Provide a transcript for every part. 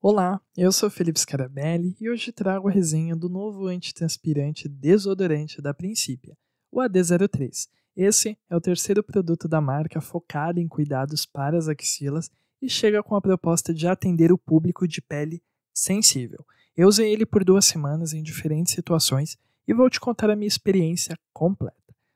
Olá, eu sou Felipe Scarabelli e hoje trago a resenha do novo antitranspirante desodorante da Principia, o AD03. Esse é o terceiro produto da marca focado em cuidados para as axilas e chega com a proposta de atender o público de pele sensível. Eu usei ele por duas semanas em diferentes situações e vou te contar a minha experiência completa.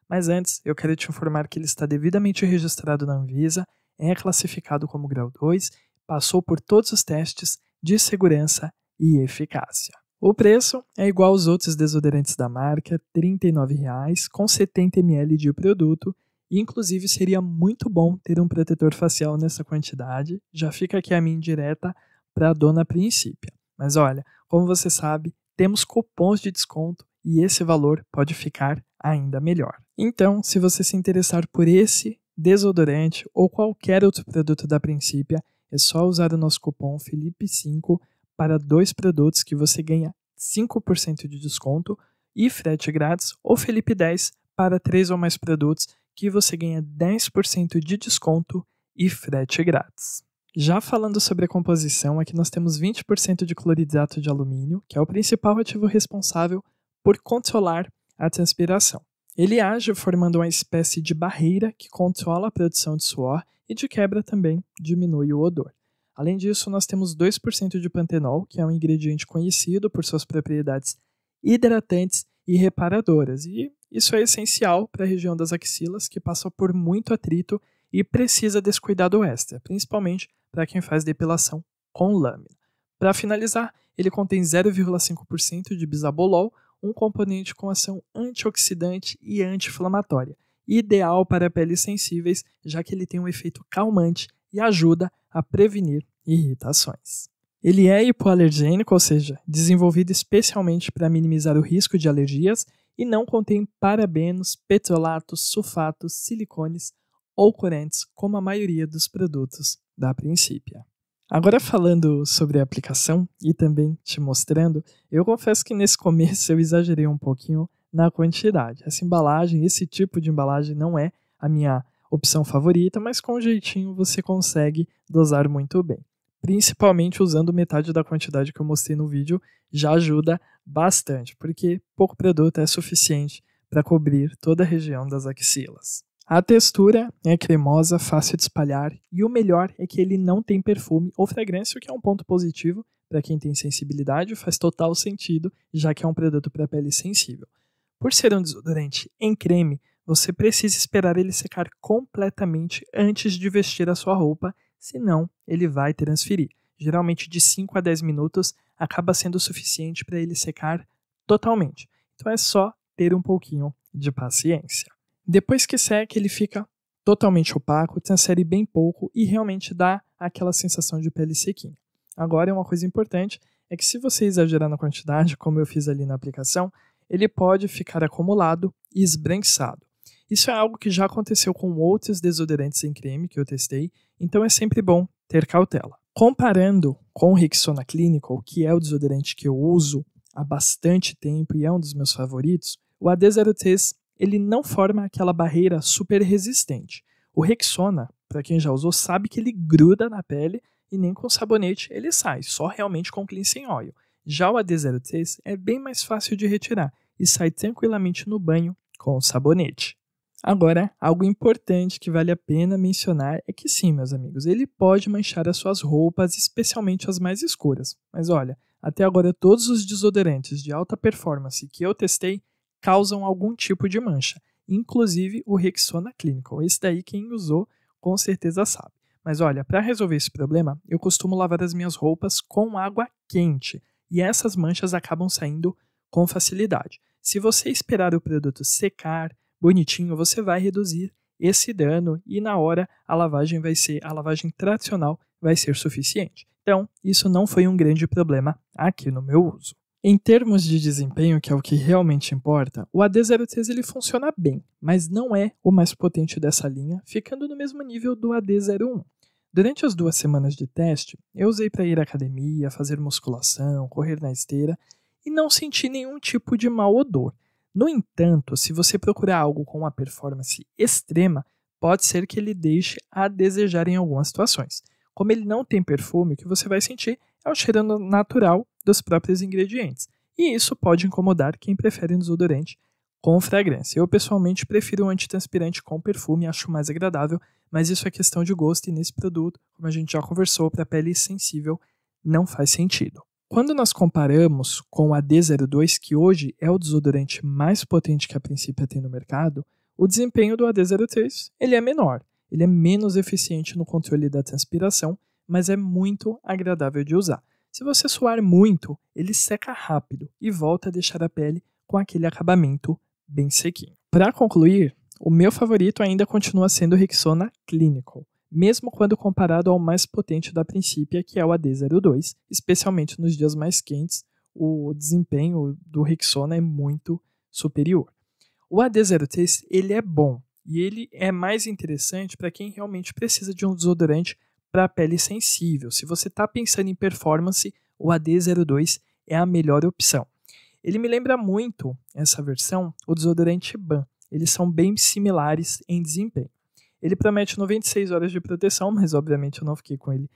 Mas antes, eu quero te informar que ele está devidamente registrado na Anvisa, é classificado como grau 2, passou por todos os testes de segurança e eficácia. O preço é igual aos outros desodorantes da marca, R$ 39,00 com 70 ml de produto, inclusive seria muito bom ter um protetor facial nessa quantidade. Já fica aqui a minha indireta para a dona Princípia. Mas olha, como você sabe, temos cupons de desconto e esse valor pode ficar ainda melhor. Então, se você se interessar por esse desodorante ou qualquer outro produto da Princípia, é só usar o nosso cupom Felipe5 para dois produtos que você ganha 5% de desconto e frete grátis, ou Felipe10 para três ou mais produtos que você ganha 10% de desconto e frete grátis. Já falando sobre a composição, aqui nós temos 20% de cloridrato de alumínio, que é o principal ativo responsável por controlar a transpiração. Ele age formando uma espécie de barreira que controla a produção de suor e de quebra também diminui o odor. Além disso, nós temos 2% de pantenol, que é um ingrediente conhecido por suas propriedades hidratantes e reparadoras, e isso é essencial para a região das axilas que passa por muito atrito e precisa desse cuidado extra, principalmente para quem faz depilação com lâmina. Para finalizar, ele contém 0,5% de bisabolol, um componente com ação antioxidante e anti-inflamatória ideal para peles sensíveis, já que ele tem um efeito calmante e ajuda a prevenir irritações. Ele é hipoalergênico, ou seja, desenvolvido especialmente para minimizar o risco de alergias e não contém parabenos, petrolatos, sulfatos, silicones ou corantes, como a maioria dos produtos da Principia. Agora falando sobre a aplicação e também te mostrando, eu confesso que nesse começo eu exagerei um pouquinho na quantidade. Essa embalagem, esse tipo de embalagem não é a minha opção favorita, mas com jeitinho você consegue dosar muito bem. Principalmente usando metade da quantidade que eu mostrei no vídeo, já ajuda bastante, porque pouco produto é suficiente para cobrir toda a região das axilas. A textura é cremosa, fácil de espalhar e o melhor é que ele não tem perfume ou fragrância, o que é um ponto positivo para quem tem sensibilidade, faz total sentido, já que é um produto para pele sensível. Por ser um desodorante em creme, você precisa esperar ele secar completamente antes de vestir a sua roupa, senão ele vai transferir. Geralmente de 5 a 10 minutos acaba sendo suficiente para ele secar totalmente. Então é só ter um pouquinho de paciência. Depois que seca, ele fica totalmente opaco, transfere bem pouco e realmente dá aquela sensação de pele sequinha. Agora, uma coisa importante é que se você exagerar na quantidade, como eu fiz ali na aplicação, ele pode ficar acumulado e esbranquiçado. Isso é algo que já aconteceu com outros desodorantes em creme que eu testei, então é sempre bom ter cautela. Comparando com o Rexona Clinical, que é o desodorante que eu uso há bastante tempo e é um dos meus favoritos, o AD03 ele não forma aquela barreira super resistente. O Rexona, para quem já usou, sabe que ele gruda na pele e nem com sabonete ele sai, só realmente com cleansing oil. Já o AD03 é bem mais fácil de retirar, e sai tranquilamente no banho com o sabonete. Agora, algo importante que vale a pena mencionar é que sim, meus amigos, ele pode manchar as suas roupas, especialmente as mais escuras. Mas olha, até agora todos os desodorantes de alta performance que eu testei causam algum tipo de mancha, inclusive o Rexona Clinical. Esse daí quem usou com certeza sabe. Mas olha, para resolver esse problema, eu costumo lavar as minhas roupas com água quente, e essas manchas acabam saindo com facilidade. Se você esperar o produto secar bonitinho, você vai reduzir esse dano e na hora a lavagem vai ser a lavagem tradicional vai ser suficiente. Então, isso não foi um grande problema aqui no meu uso. Em termos de desempenho, que é o que realmente importa, o AD03 ele funciona bem, mas não é o mais potente dessa linha, ficando no mesmo nível do AD01. Durante as duas semanas de teste, eu usei para ir à academia, fazer musculação, correr na esteira e não sentir nenhum tipo de mau odor. No entanto, se você procurar algo com uma performance extrema, pode ser que ele deixe a desejar em algumas situações. Como ele não tem perfume, o que você vai sentir é o cheiro natural dos próprios ingredientes. E isso pode incomodar quem prefere um desodorante com fragrância. Eu pessoalmente prefiro um antitranspirante com perfume, acho mais agradável, mas isso é questão de gosto e nesse produto, como a gente já conversou, para pele sensível não faz sentido. Quando nós comparamos com a D02, que hoje é o desodorante mais potente que a princípio tem no mercado, o desempenho do AD03 ele é menor, ele é menos eficiente no controle da transpiração, mas é muito agradável de usar. Se você suar muito, ele seca rápido e volta a deixar a pele com aquele acabamento bem sequinho. Para concluir, o meu favorito ainda continua sendo o Rexona Clinical mesmo quando comparado ao mais potente da princípio, que é o AD02, especialmente nos dias mais quentes, o desempenho do Rexona é muito superior. O AD03 ele é bom e ele é mais interessante para quem realmente precisa de um desodorante para a pele sensível. Se você está pensando em performance, o AD02 é a melhor opção. Ele me lembra muito, essa versão, o desodorante Ban. Eles são bem similares em desempenho. Ele promete 96 horas de proteção, mas obviamente eu não fiquei com ele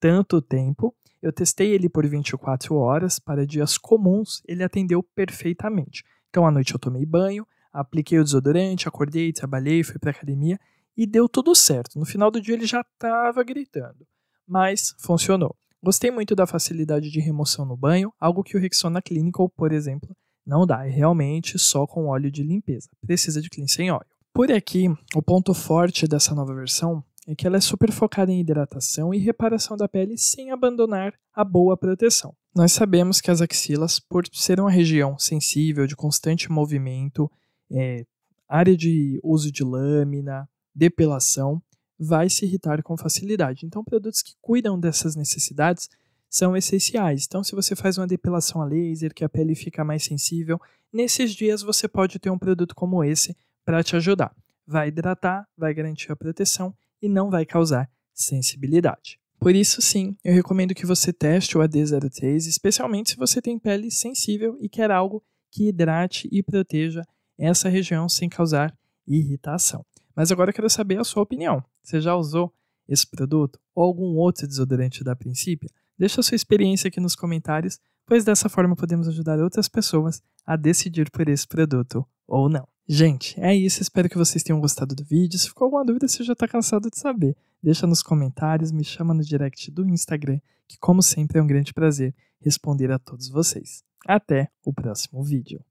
tanto tempo. Eu testei ele por 24 horas, para dias comuns ele atendeu perfeitamente. Então à noite eu tomei banho, apliquei o desodorante, acordei, trabalhei, fui para academia e deu tudo certo. No final do dia ele já estava gritando, mas funcionou. Gostei muito da facilidade de remoção no banho, algo que o Rexona Clinical, por exemplo, não dá, é realmente só com óleo de limpeza. Precisa de em óleo. Por aqui, o ponto forte dessa nova versão é que ela é super focada em hidratação e reparação da pele sem abandonar a boa proteção. Nós sabemos que as axilas, por ser uma região sensível de constante movimento, é, área de uso de lâmina, depilação, vai se irritar com facilidade. Então, produtos que cuidam dessas necessidades são essenciais. Então, se você faz uma depilação a laser, que a pele fica mais sensível, nesses dias você pode ter um produto como esse para te ajudar. Vai hidratar, vai garantir a proteção e não vai causar sensibilidade. Por isso, sim, eu recomendo que você teste o AD03, especialmente se você tem pele sensível e quer algo que hidrate e proteja essa região sem causar irritação. Mas agora eu quero saber a sua opinião. Você já usou esse produto ou algum outro desodorante da Princípio? Deixa a sua experiência aqui nos comentários, pois dessa forma podemos ajudar outras pessoas a decidir por esse produto ou não. Gente, é isso. Espero que vocês tenham gostado do vídeo. Se ficou alguma dúvida, você já está cansado de saber. Deixa nos comentários, me chama no direct do Instagram, que como sempre é um grande prazer responder a todos vocês. Até o próximo vídeo.